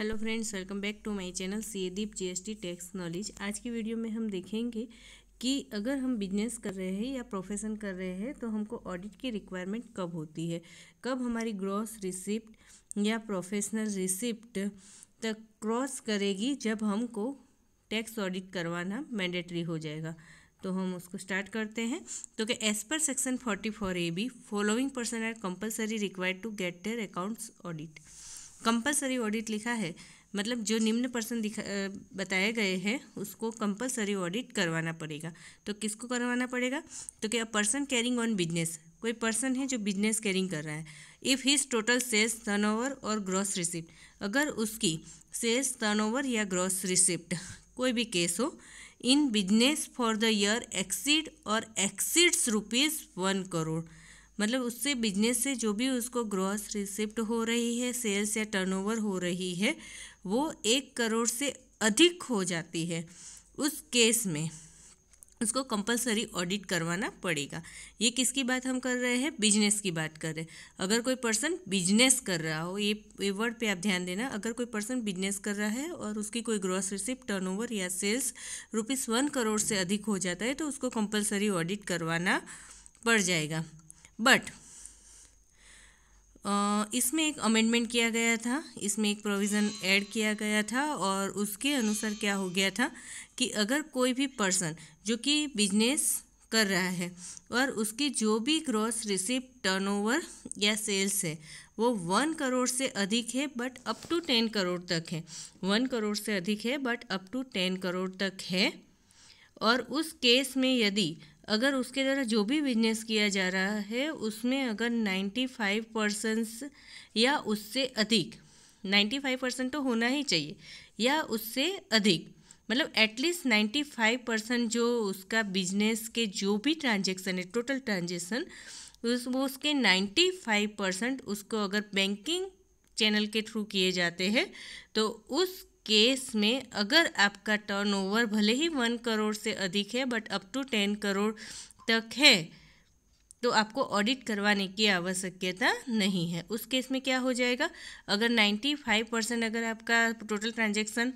hello friends welcome back to my channel C Deep GST tax knowledge आज की video में हम देखेंगे कि अगर हम बिजनेस कर रहे हैं या प्रोफेशन कर रहे हैं तो हमको ऑडिट की रिक्वायरमेंट कब होती है कब हमारी ग्रॉस रिसिप्ट या प्रोफेशनल रिसिप्ट तक क्रॉस करेगी जब हमको टैक्स ऑडिट करवाना मैंडेटरी हो जाएगा तो हम उसको स्टार्ट करते हैं तो कि as per section forty four A B following person are compulsory required to get their accounts audit compulsory audit लिखा है मतलब जो निम्न पर्सन दिखा बताए गए हैं उसको कंपलसरी ऑडिट करवाना पड़ेगा तो किसको करवाना पड़ेगा तो क्या पर्सन कैरिंग ऑन बिजनेस कोई पर्सन है जो बिजनेस कैरिंग कर रहा है if his total sales turnover और ग्रॉस रिसिप्ट अगर उसकी सेल्स टर्नओवर या ग्रॉस रिसिप्ट कोई भी केस हो in business for the year exceed और एक्सीड्स रुपीज़ वन करोड़ मतलब उससे बिजनेस से जो भी उसको ग्रॉस रिसिप्ट हो रही है सेल्स या टर्नओवर हो रही है वो एक करोड़ से अधिक हो जाती है उस केस में उसको कंपलसरी ऑडिट करवाना पड़ेगा ये किसकी बात हम कर रहे हैं बिजनेस की बात कर रहे हैं अगर कोई पर्सन बिजनेस कर रहा हो ये ये वर्ड पे आप ध्यान देना अगर कोई पर्सन बिजनेस कर रहा है और उसकी कोई ग्रॉस रिसिप्ट टर्नओवर या सेल्स रुपीज़ वन करोड़ से अधिक हो जाता है तो उसको कंपलसरी ऑडिट करवाना पड़ जाएगा बट इसमें एक अमेंडमेंट किया गया था इसमें एक प्रोविज़न ऐड किया गया था और उसके अनुसार क्या हो गया था कि अगर कोई भी पर्सन जो कि बिजनेस कर रहा है और उसकी जो भी ग्रॉस रिसिप्ट टर्नओवर या सेल्स है वो वन करोड़ से अधिक है but up to ten crore तक है वन करोड़ से अधिक है but up to ten crore तक है और उस केस में यदि अगर उसके द्वारा जो भी बिजनेस किया जा रहा है उसमें अगर 95 परसेंट या उससे अधिक 95 परसेंट तो होना ही चाहिए या उससे अधिक मतलब एटलीस्ट 95 परसेंट जो उसका बिजनेस के जो भी ट्रांजेक्शन है टोटल ट्रांजेक्शन उस वो उसके 95 परसेंट उसको अगर बैंकिंग चैनल के थ्रू किए जाते हैं तो उस केस में अगर आपका टर्नओवर भले ही वन करोड़ से अधिक है but up to ten crore तक है तो आपको ऑडिट करवाने की आवश्यकता नहीं है उस केस में क्या हो जाएगा अगर नाइन्टी फाइव परसेंट अगर आपका टोटल ट्रांजैक्शन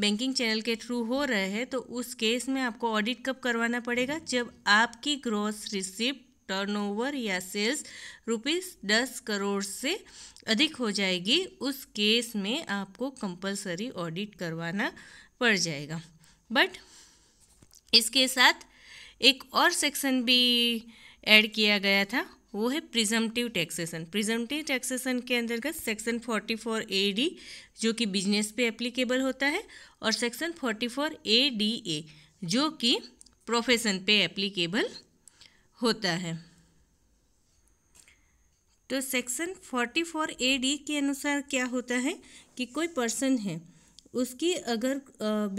बैंकिंग चैनल के थ्रू हो रहा है तो उस केस में आपको ऑडिट कब करवाना पड़ेगा जब आपकी ग्रॉस रिसिप्ट टर्नओवर या सेल्स रुपीज़ दस करोड़ से अधिक हो जाएगी उस केस में आपको कंपलसरी ऑडिट करवाना पड़ जाएगा बट इसके साथ एक और सेक्शन भी ऐड किया गया था वो है प्रिजम्पटिव टैक्सेशन प्रिजम्पटिव टैक्सेशन के अंतर्गत सेक्शन 44 ए डी जो कि बिजनेस पे एप्लीकेबल होता है और सेक्शन 44 ए डी ए जो कि प्रोफेशन पे एप्लीकेबल होता है तो section forty four A D के अनुसार क्या होता है कि कोई पर्सन है उसकी अगर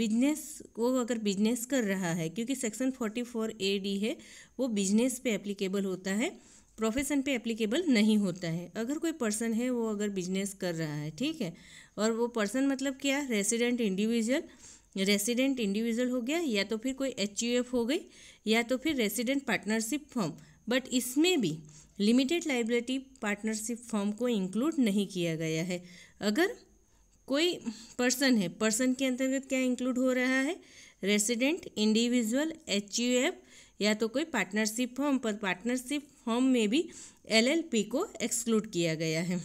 बिजनेस वो अगर बिजनेस कर रहा है क्योंकि section forty four A D है वो बिजनेस पे एप्लीकेबल होता है प्रोफेशन पे एप्लीकेबल नहीं होता है अगर कोई पर्सन है वो अगर बिजनेस कर रहा है ठीक है और वो पर्सन मतलब क्या रेसिडेंट इंडिविजुअल रेसिडेंट इंडिविजुअल हो गया या तो फिर कोई एच e हो गई या तो फिर रेसिडेंट पार्टनरशिप फॉर्म बट इसमें भी लिमिटेड लाइबिलिटी पार्टनरशिप फॉर्म को इंक्लूड नहीं किया गया है अगर कोई पर्सन है पर्सन के अंतर्गत क्या इंक्लूड हो रहा है रेसिडेंट इंडिविजुअल एच या तो कोई पार्टनरशिप फॉर्म पर पार्टनरशिप फॉर्म में भी एलएलपी को एक्सक्लूड किया गया है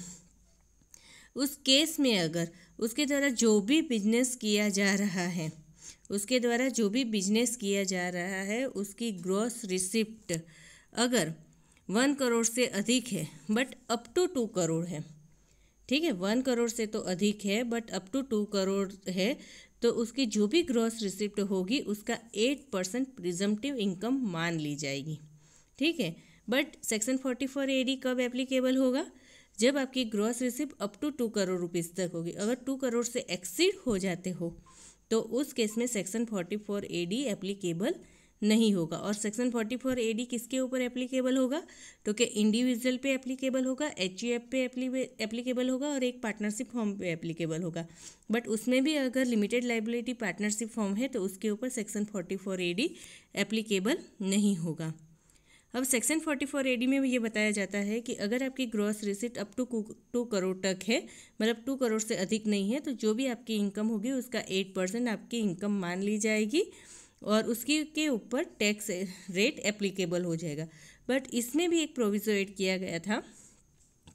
उस केस में अगर उसके द्वारा जो भी बिजनेस किया जा रहा है उसके द्वारा जो भी बिजनेस किया जा रहा है उसकी ग्रॉस रिसिप्ट अगर वन करोड़ से अधिक है but up to two crore है ठीक है वन करोड़ से तो अधिक है but up to two crore है तो उसकी जो भी ग्रॉस रिसिप्ट होगी उसका एट परसेंट प्रिजम्पटिव इनकम मान ली जाएगी ठीक है but section forty four A D कब एप्लीकेबल होगा जब आपकी gross receipt up to two crore rupees तक होगी अगर टू करोड़ से एक्सीड हो जाते हो तो उस केस में section forty four A D applicable नहीं होगा और section forty four A D किसके ऊपर एप्लीकेबल होगा तो कि इंडिविजुअल पे एप्लीकेबल होगा एच यू एफ पे एप्लीकेबल होगा और एक पार्टनरशिप फॉर्म पे एप्लीकेबल होगा बट उसमें भी अगर लिमिटेड लाइबिलिटी पार्टनरशिप फॉर्म है तो उसके ऊपर section forty four A D applicable नहीं होगा अब सेक्शन फोर्टी फोर एडी में ये बताया जाता है कि अगर आपकी gross receipt up to two crore तक है मतलब टू करोड़ से अधिक नहीं है तो जो भी आपकी इनकम होगी उसका एट परसेंट आपकी इनकम मान ली जाएगी और उसकी के ऊपर टैक्स रेट एप्लीकेबल हो जाएगा बट इसमें भी एक प्रोविज़ो एड किया गया था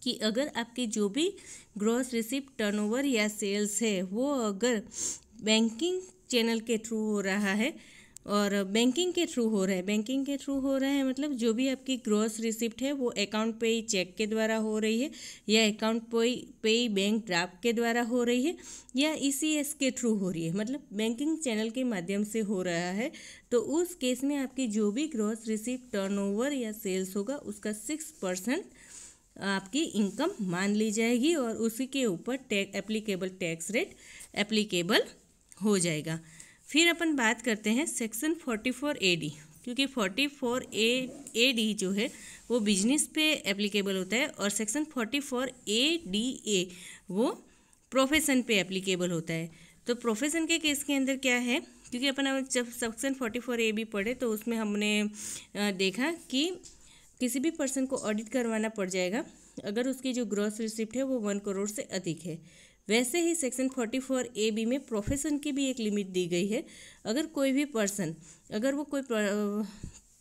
कि अगर आपकी जो भी ग्रॉस रिसिप्ट टर्नओवर या सेल्स है वो अगर बैंकिंग चैनल के थ्रू हो रहा है और बैंकिंग के थ्रू हो रहा है बैंकिंग के थ्रू हो रहा है मतलब जो भी आपकी ग्रॉस रिसिप्ट है वो अकाउंट पे ही चेक के द्वारा हो रही है या अकाउंट पे पे ही बैंक ड्राफ्ट के द्वारा हो रही है या ई e के थ्रू हो रही है मतलब बैंकिंग चैनल के माध्यम से हो रहा है तो उस केस में आपकी जो भी ग्रॉस रिसिप्ट टर्न या सेल्स होगा उसका सिक्स परसेंट आपकी इनकम मान ली जाएगी और उसी के ऊपर tax applicable tax rate applicable हो जाएगा फिर अपन बात करते हैं section forty four A D क्योंकि forty four A A D जो है वो बिजनेस पे एप्लीकेबल होता है और section forty four A D A वो प्रोफेशन पे एप्लीकेबल होता है तो प्रोफेशन के केस के अंदर क्या है क्योंकि अपन जब सेक्शन फोर्टी फोर ए भी पढ़े तो उसमें हमने देखा कि किसी भी पर्सन को ऑडिट करवाना पड़ जाएगा अगर उसकी जो ग्रॉस रिसिप्ट है वो वन करोड़ से अधिक है वैसे ही section forty four A B में प्रोफेशन की भी एक लिमिट दी गई है अगर कोई भी पर्सन अगर वो कोई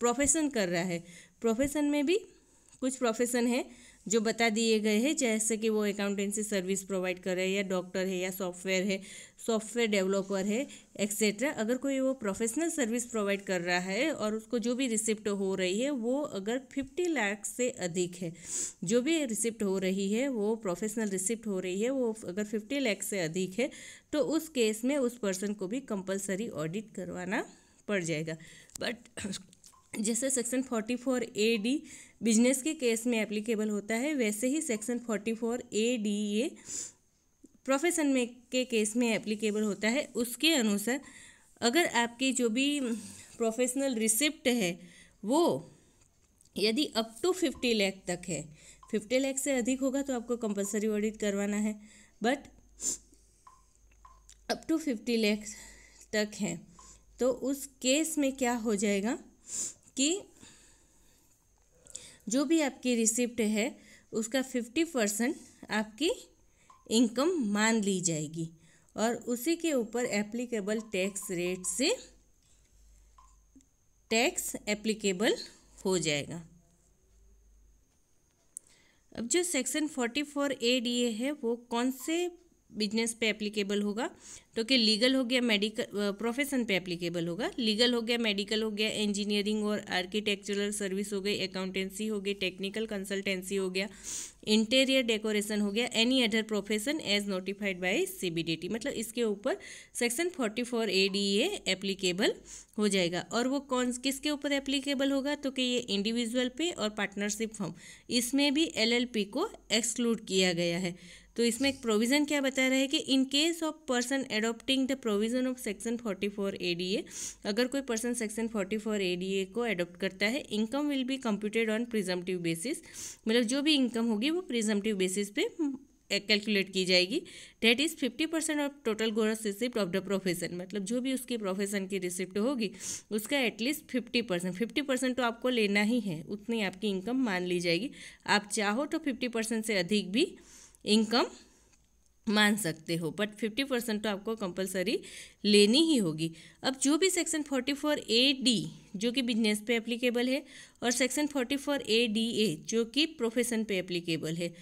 प्रोफेशन कर रहा है प्रोफेशन में भी कुछ प्रोफेशन है जो बता दिए गए हैं जैसे कि वो अकाउंटेंसी सर्विस प्रोवाइड कर रहे हैं या डॉक्टर है या सॉफ्टवेयर है सॉफ्टवेयर डेवलपर है एक्सेट्रा अगर कोई वो प्रोफेशनल सर्विस प्रोवाइड कर रहा है और उसको जो भी रिसिप्ट हो रही है वो अगर फिफ्टी लाख से अधिक है जो भी रिसिप्ट हो रही है वो प्रोफेशनल रिसिप्ट हो रही है वो अगर फिफ्टी लाख से अधिक है तो उस केस में उस पर्सन को भी कंपलसरी ऑडिट करवाना पड़ जाएगा बट जैसे section forty four A D business के केस में एप्लीकेबल होता है वैसे ही section forty four A D A profession में के केस में एप्लीकेबल होता है उसके अनुसार अगर आपकी जो भी प्रोफेशनल रिसिप्ट है वो यदि अप टू फिफ्टी लैख तक है फिफ्टी लैख से अधिक होगा तो आपको कंपलसरी ऑडिट करवाना है but up to fifty lakh तक है तो उस केस में क्या हो जाएगा कि जो भी आपकी रिसिप्ट है उसका फिफ्टी परसेंट आपकी इनकम मान ली जाएगी और उसी के ऊपर एप्लीकेबल टैक्स रेट से टैक्स एप्लीकेबल हो जाएगा अब जो section forty four A D A है वो कौन से बिजनेस पे एप्लीकेबल होगा तो कि लीगल हो गया मेडिकल प्रोफेशन पे एप्लीकेबल होगा लीगल हो गया मेडिकल हो गया इंजीनियरिंग और आर्किटेक्चरल सर्विस हो गई अकाउंटेंसी हो गई टेक्निकल कंसल्टेंसी हो गया इंटीरियर डेकोरेशन हो गया any other profession as notified by CBDT मतलब इसके ऊपर section forty four A D A applicable हो जाएगा और वो कौन किसके ऊपर एप्लीकेबल होगा तो कि ये इंडिविजुअल पे और पार्टनरशिप फॉर्म इसमें भी एलएलपी को एक्सक्लूड किया गया है तो इसमें एक प्रोविज़न क्या बता रहा है कि in case of person adopting the provision of section 44 A अगर कोई पर्सन सेक्शन 44 ए को एडोप्ट करता है income will be computed on presumptive basis मतलब जो भी इनकम होगी वो प्रिजम्पटिव बेसिस पे कैलकुलेट हम्म, की जाएगी that is fifty percent of total gross receipt of the profession मतलब जो भी उसकी प्रोफेशन की रिसिप्ट होगी उसका at least fifty percent fifty percent तो आपको लेना ही है उतनी आपकी इनकम मान ली जाएगी आप चाहो तो फिफ्टी परसेंट से अधिक भी इनकम मान सकते हो बट फिफ्टी परसेंट तो आपको कंपलसरी लेनी ही होगी अब जो भी section forty four A D जो कि बिजनेस पे एप्लीकेबल है और section forty four A D A जो कि प्रोफेशन पे एप्लीकेबल है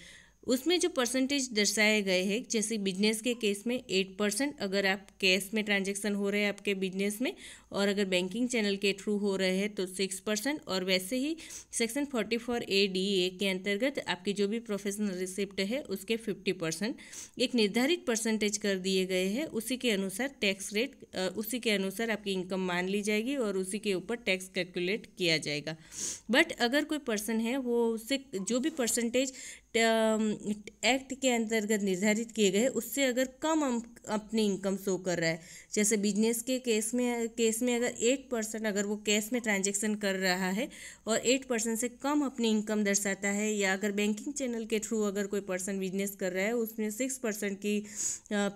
उसमें जो परसेंटेज दर्शाए गए हैं जैसे बिजनेस के केस में एट परसेंट अगर आप कैश में ट्रांजेक्शन हो रहे हैं आपके बिजनेस में और अगर बैंकिंग चैनल के थ्रू हो रहे हैं तो सिक्स परसेंट और वैसे ही section forty four A D A के अंतर्गत आपकी जो भी प्रोफेशनल रिसिप्ट है उसके फिफ्टी परसेंट एक निर्धारित परसेंटेज कर दिए गए हैं उसी के अनुसार टैक्स रेट उसी के अनुसार आपकी इनकम मान ली जाएगी और उसी के ऊपर टैक्स कैलकुलेट किया जाएगा बट अगर कोई पर्सन है वो उससे जो भी परसेंटेज एक्ट um, के अंतर्गत निर्धारित किए गए उससे अगर कम अपनी इनकम शो कर रहा है जैसे बिजनेस के केस में केस में अगर एट परसेंट अगर वो कैश में ट्रांजेक्शन कर रहा है और एट परसेंट से कम अपनी इनकम दर्शाता है या अगर बैंकिंग चैनल के थ्रू अगर कोई पर्सन बिजनेस कर रहा है उसमें सिक्स परसेंट की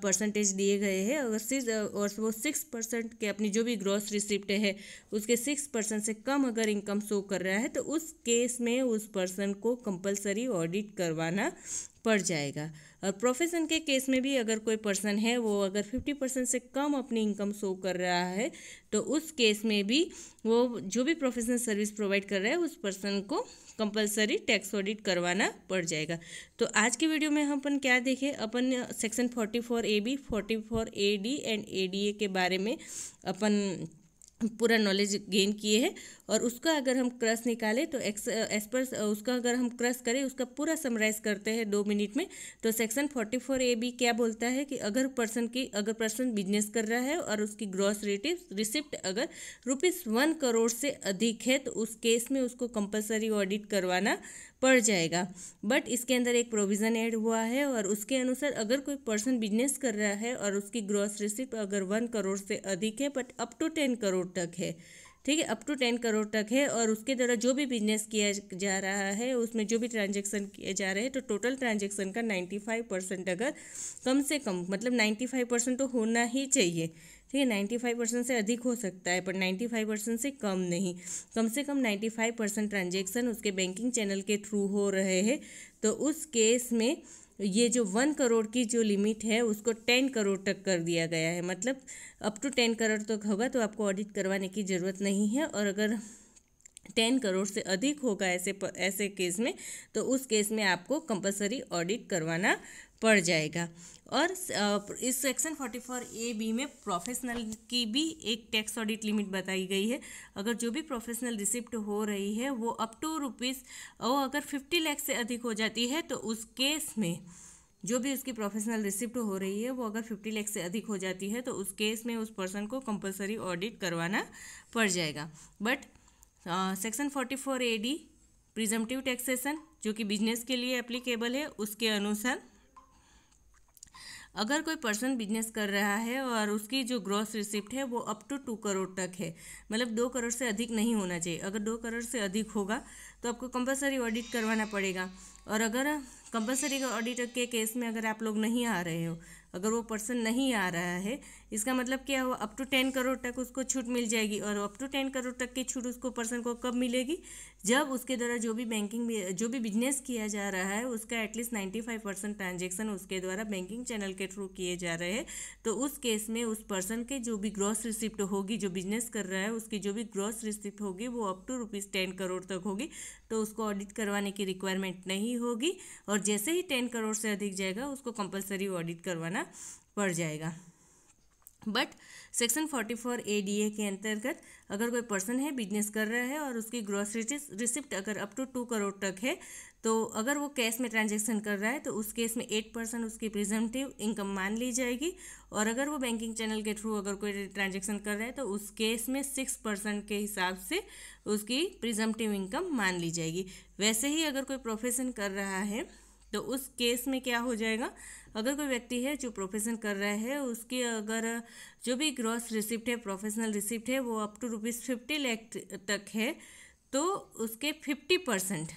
परसेंटेज uh, दिए गए हैं अगर सिर्फ और वो सिक्स परसेंट के अपनी जो भी ग्रॉस रिसिप्ट है उसके सिक्स परसेंट से कम अगर इनकम शो कर रहा है तो उस केस में उस पर्सन को कंपलसरी ऑडिट कर करवाना पड़ जाएगा और प्रोफेशन के केस में भी अगर कोई पर्सन है वो अगर फिफ्टी परसेंट से कम अपनी इनकम शो कर रहा है तो उस केस में भी वो जो भी प्रोफेशनल सर्विस प्रोवाइड कर रहा है उस पर्सन को कंपलसरी टैक्स ऑडिट करवाना पड़ जाएगा तो आज की वीडियो में हम अपन क्या देखें अपन section forty four A B forty four A D and A D A के बारे में अपन पूरा नॉलेज गेन किए हैं और उसका अगर हम क्रस निकालें तो एक्स एज पर उसका अगर हम क्रस करें उसका पूरा समराइज करते हैं दो मिनट में तो section forty four A B क्या बोलता है कि अगर पर्सन की अगर पर्सन बिजनेस कर रहा है और उसकी ग्रॉस रेटिव रिसिप्ट अगर रुपीज़ वन करोड़ से अधिक है तो उस केस में उसको कंपलसरी ऑडिट करवाना पड़ जाएगा बट इसके अंदर एक प्रोविज़न ऐड हुआ है और उसके अनुसार अगर कोई पर्सन बिजनेस कर रहा है और उसकी ग्रॉस रिसिप्ट अगर वन करोड़ से अधिक है but up to ten crore तक है ठीक है अप टू टेन करोड़ तक है और उसके द्वारा जो भी बिजनेस किया जा रहा है उसमें जो भी ट्रांजेक्शन किए जा रहे हैं तो टोटल ट्रांजेक्शन का नाइन्टी फाइव परसेंट अगर कम से कम मतलब नाइन्टी फाइव परसेंट तो होना ही चाहिए ठीक है नाइन्टी फाइव परसेंट से अधिक हो सकता है पर नाइन्टी फाइव परसेंट से कम नहीं कम से कम नाइन्टी फाइव परसेंट ट्रांजेक्शन उसके बैंकिंग चैनल के थ्रू हो रहे हैं तो उस केस में ये जो वन करोड़ की जो लिमिट है उसको टेन करोड़ तक कर दिया गया है मतलब अप टू टेन करोड़ तक तो होगा तो आपको ऑडिट करवाने की ज़रूरत नहीं है और अगर टेन करोड़ से अधिक होगा ऐसे ऐसे केस में तो उस केस में आपको कंपलसरी ऑडिट करवाना पड़ जाएगा और इस section forty four A B में प्रोफेशनल की भी एक टैक्स ऑडिट लिमिट बताई गई है अगर जो भी प्रोफेशनल रिसिप्ट हो रही है वो अप टू रुपीज़ और अगर फिफ्टी लैख से अधिक हो जाती है तो उस केस में जो भी उसकी प्रोफेशनल रिसिप्ट हो रही है वो अगर फिफ्टी लैख से अधिक हो जाती है तो उस केस में उस पर्सन को कंपलसरी ऑडिट करवाना पड़ जाएगा but section forty four A D presumptive taxation जो कि बिजनेस के लिए एप्लीकेबल है उसके अनुसार अगर कोई पर्सन बिजनेस कर रहा है और उसकी जो ग्रॉस रिसिप्ट है वो अप टू टू करोड़ तक है मतलब दो करोड़ से अधिक नहीं होना चाहिए अगर दो करोड़ से अधिक होगा तो आपको कंपलसरी ऑडिट करवाना पड़ेगा और अगर कंपलसरी ऑडिटर के केस में अगर आप लोग नहीं आ रहे हो अगर वो पर्सन नहीं आ रहा है इसका मतलब क्या हुआ अप टू टेन करोड़ तक उसको छूट मिल जाएगी और अप टू टेन करोड़ तक की छूट उसको पर्सन को कब मिलेगी जब उसके द्वारा जो भी बैंकिंग जो भी बिजनेस किया जा रहा है उसका at least ninety five percent transaction उसके द्वारा बैंकिंग चैनल के थ्रू किए जा रहे हैं तो उस केस में उस पर्सन के जो भी ग्रॉस रिसिप्ट होगी जो बिजनेस कर रहा है उसकी जो भी ग्रॉस रिसिप्ट होगी वो up to rupees ten crore तक होगी तो उसको ऑडिट करवाने की रिक्वायरमेंट नहीं होगी और जैसे ही टेन करोड़ से अधिक जाएगा उसको कंपलसरी ऑडिट करवाना पड़ जाएगा बट सेक्शन 44 एडीए के अंतर्गत अगर कोई पर्सन है बिजनेस कर रहा है और उसकी ग्रोसरी रिसिप्ट अगर अप टू टू करोड़ तक है तो अगर वो कैश में ट्रांजेक्शन कर रहा है तो उस केस में एट परसेंट उसकी प्रिजेंटिव इनकम मान ली जाएगी और अगर वो बैंकिंग चैनल के थ्रू अगर कोई ट्रांजेक्शन कर रहा है तो उस केस में सिक्स परसेंट के हिसाब से उसकी प्रिजेंटिव इनकम मान ली जाएगी वैसे ही अगर कोई प्रोफेशन कर रहा है तो उस केस में क्या हो जाएगा अगर कोई व्यक्ति है जो प्रोफेशन कर रहा है उसकी अगर जो भी ग्रॉस रिसिप्ट है प्रोफेशनल रिसिप्ट है वो up to rupees fifty lakh तक है तो उसके फिफ्टी परसेंट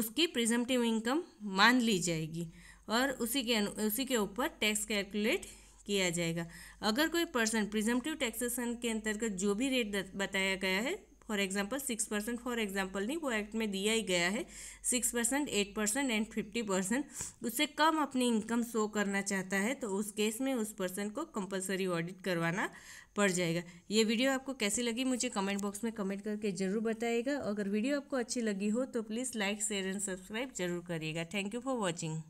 उसकी प्रिजम्पटिव इनकम मान ली जाएगी और उसी के उसी के ऊपर टैक्स कैलकुलेट किया जाएगा अगर कोई पर्सन प्रिजम्पटिव टैक्सेशन के अंतर्गत जो भी रेट बताया गया है for example six percent for example नहीं वो एक्ट में दिया ही गया है six percent eight percent and fifty percent उससे कम अपनी इनकम शो करना चाहता है तो उस केस में उस पर्सन को कंपलसरी ऑडिट करवाना पड़ जाएगा ये वीडियो आपको कैसी लगी मुझे कमेंट बॉक्स में कमेंट करके ज़रूर बताएगा अगर वीडियो आपको अच्छी लगी हो तो please like share and subscribe जरूर करिएगा थैंक यू फॉर वॉचिंग